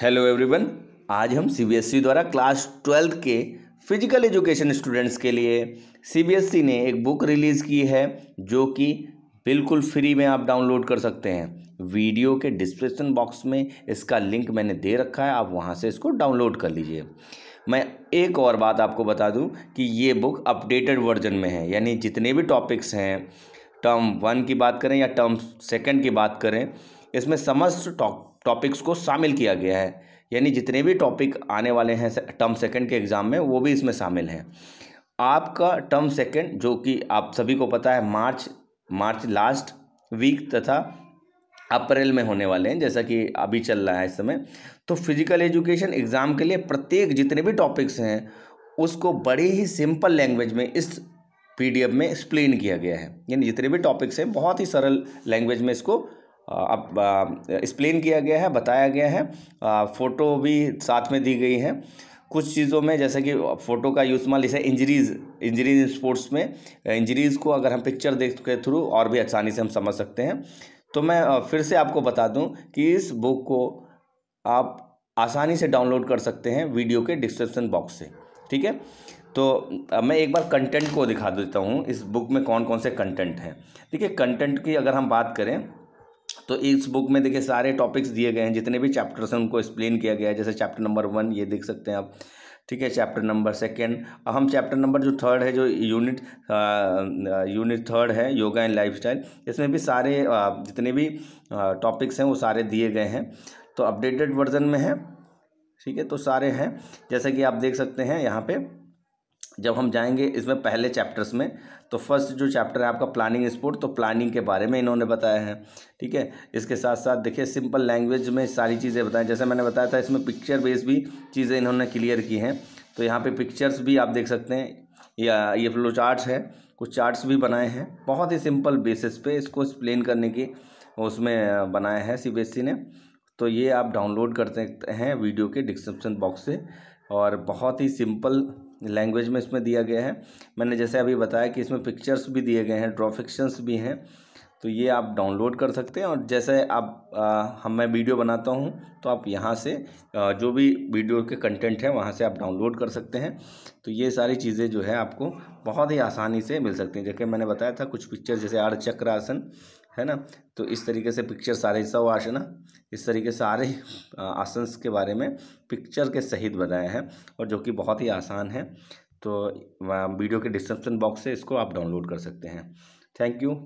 hello everyone आज हम CBSE e द्वारा क्लास ट्वेल्थ के फिजिकल एजुकेशन स्टूडेंट्स के लिए सीबीएसई e ने एक बुक रिलीज़ की है जो कि बिल्कुल फ्री में आप डाउनलोड कर सकते हैं वीडियो के डिस्क्रिप्शन बॉक्स में इसका लिंक मैंने दे रखा है आप वहां से इसको डाउनलोड कर लीजिए मैं एक और बात आपको बता दूँ कि ये बुक अपडेटेड वर्जन में है यानी जितने भी टॉपिक्स हैं टर्म वन की बात करें या टर्म सेकेंड की बात करें इसमें समस्त टॉपिक्स को शामिल किया गया है यानी जितने भी टॉपिक आने वाले हैं टर्म सेकेंड के एग्ज़ाम में वो भी इसमें शामिल हैं आपका टर्म सेकेंड जो कि आप सभी को पता है मार्च मार्च लास्ट वीक तथा अप्रैल में होने वाले हैं जैसा कि अभी चल रहा है इस समय तो फिजिकल एजुकेशन एग्ज़ाम के लिए प्रत्येक जितने भी टॉपिक्स हैं उसको बड़े ही सिंपल लैंग्वेज में इस पीडीएफ में एक्सप्लेन किया गया है यानी जितने भी टॉपिक्स हैं बहुत ही सरल लैंग्वेज में इसको अब एक्सप्लेन किया गया है बताया गया है फ़ोटो भी साथ में दी गई है कुछ चीज़ों में जैसे कि फ़ोटो का यूज मान लीजिए इंजरीज इंजरीज इन स्पोर्ट्स में इंजरीज को अगर हम पिक्चर देख के थ्रू और भी आसानी से हम समझ सकते हैं तो मैं फिर से आपको बता दूं कि इस बुक को आप आसानी से डाउनलोड कर सकते हैं वीडियो के डिस्क्रिप्सन बॉक्स से ठीक है तो मैं एक बार कंटेंट को दिखा देता हूँ इस बुक में कौन कौन से कंटेंट हैं देखिए कंटेंट की अगर हम बात करें तो इस बुक में देखिए सारे टॉपिक्स दिए गए हैं जितने भी चैप्टर्स हैं उनको एक्सप्लेन किया गया है जैसे चैप्टर नंबर वन ये देख सकते हैं आप ठीक है चैप्टर नंबर सेकेंड अब हम चैप्टर नंबर जो थर्ड है जो यूनिट यूनिट थर्ड है योगा एंड लाइफस्टाइल इसमें भी सारे आ, जितने भी टॉपिक्स हैं वो सारे दिए गए हैं तो अपडेटेड वर्जन में है ठीक है तो सारे हैं जैसे कि आप देख सकते हैं यहाँ पे जब हम जाएंगे इसमें पहले चैप्टर्स में तो फर्स्ट जो चैप्टर है आपका प्लानिंग स्पोर्ट तो प्लानिंग के बारे में इन्होंने बताया है ठीक है इसके साथ साथ देखिए सिंपल लैंग्वेज में सारी चीज़ें बताएं जैसे मैंने बताया था इसमें पिक्चर बेस भी चीज़ें इन्होंने क्लियर की हैं तो यहाँ पे पिक्चर्स भी आप देख सकते हैं या ये फ्लो चार्ट्स है कुछ चार्ट्स भी बनाए हैं बहुत ही सिंपल बेसिस पे इसको एक्सप्लेन करने की उसमें बनाया है सी e ने तो ये आप डाउनलोड करते हैं वीडियो के डिस्क्रिप्शन बॉक्स से और बहुत ही सिंपल लैंग्वेज में इसमें दिया गया है मैंने जैसे अभी बताया कि इसमें पिक्चर्स भी दिए गए हैं ड्रॉफिक्शंस भी हैं तो ये आप डाउनलोड कर सकते हैं और जैसे आप आ, हम मैं वीडियो बनाता हूँ तो आप यहाँ से आ, जो भी वीडियो के कंटेंट हैं वहाँ से आप डाउनलोड कर सकते हैं तो ये सारी चीज़ें जो है आपको बहुत ही आसानी से मिल सकती हैं जैसे मैंने बताया था कुछ पिक्चर जैसे अर्धचक्रासन है ना तो इस तरीके से पिक्चर सारे आसना इस तरीके से सारे आसन के बारे में पिक्चर के सहित बताए हैं और जो कि बहुत ही आसान है तो वीडियो के डिस्क्रिप्शन बॉक्स से इसको आप डाउनलोड कर सकते हैं थैंक यू